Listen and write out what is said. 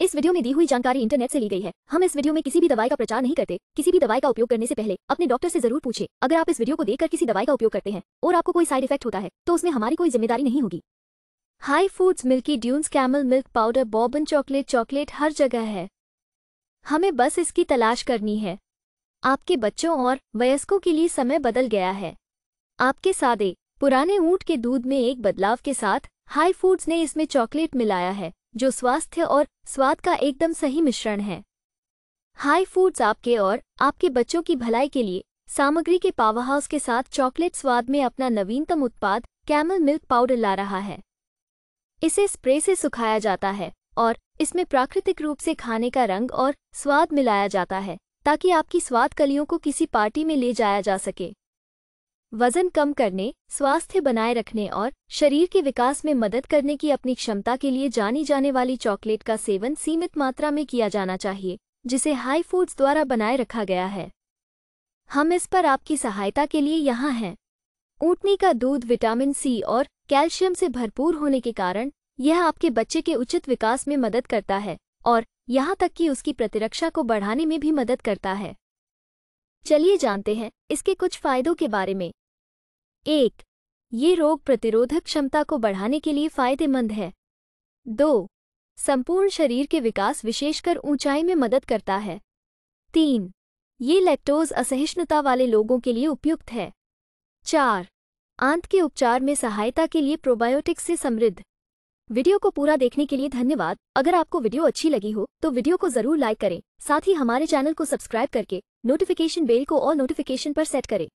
इस वीडियो में दी हुई जानकारी इंटरनेट से ली गई है हम इस वीडियो में किसी भी दवाई का प्रचार नहीं करते किसी भी दवाई का उपयोग करने से पहले अपने डॉक्टर से जरूर पूछे अगर आप इस वीडियो को देखकर किसी दवाई का उपयोग करते हैं और आपको कोई साइड इफेक्ट होता है तो उसमें हमारी कोई जिम्मेदारी नहीं होगी high foods milky dunes camel milk powder bourbon chocolate chocolate हर जगह है हमें बस इसकी तलाश करनी है आपके बच्चों और वयस्कों के लिए समय बदल गया है आपके सादे पुराने ऊँट के दूध में एक बदलाव के साथ हाई फूड्स ने इसमें चॉकलेट मिलाया है जो स्वास्थ्य और स्वाद का एकदम सही मिश्रण है हाई फूड्स आपके और आपके बच्चों की भलाई के लिए सामग्री के पावाहाउस के साथ चॉकलेट स्वाद में अपना नवीनतम उत्पाद कैमल मिल्क पाउडर ला रहा है इसे स्प्रे से सुखाया जाता है और इसमें प्राकृतिक रूप से खाने का रंग और स्वाद मिलाया जाता है ताकि आपकी स्वाद कलियों को किसी पार्टी में ले जाया जा सके वजन कम करने स्वास्थ्य बनाए रखने और शरीर के विकास में मदद करने की अपनी क्षमता के लिए जानी जाने वाली चॉकलेट का सेवन सीमित मात्रा में किया जाना चाहिए जिसे हाई फूड्स द्वारा बनाए रखा गया है हम इस पर आपकी सहायता के लिए यहाँ हैं ऊटनी का दूध विटामिन सी और कैल्शियम से भरपूर होने के कारण यह आपके बच्चे के उचित विकास में मदद करता है और यहाँ तक कि उसकी प्रतिरक्षा को बढ़ाने में भी मदद करता है चलिए जानते हैं इसके कुछ फायदों के बारे में एक ये रोग प्रतिरोधक क्षमता को बढ़ाने के लिए फायदेमंद है दो संपूर्ण शरीर के विकास विशेषकर ऊंचाई में मदद करता है तीन ये लैक्टोज असहिष्णुता वाले लोगों के लिए उपयुक्त है चार आंत के उपचार में सहायता के लिए प्रोबायोटिक्स से समृद्ध वीडियो को पूरा देखने के लिए धन्यवाद अगर आपको वीडियो अच्छी लगी हो तो वीडियो को जरूर लाइक करें साथ ही हमारे चैनल को सब्सक्राइब करके नोटिफिकेशन बेल को और नोटिफिकेशन पर सेट करें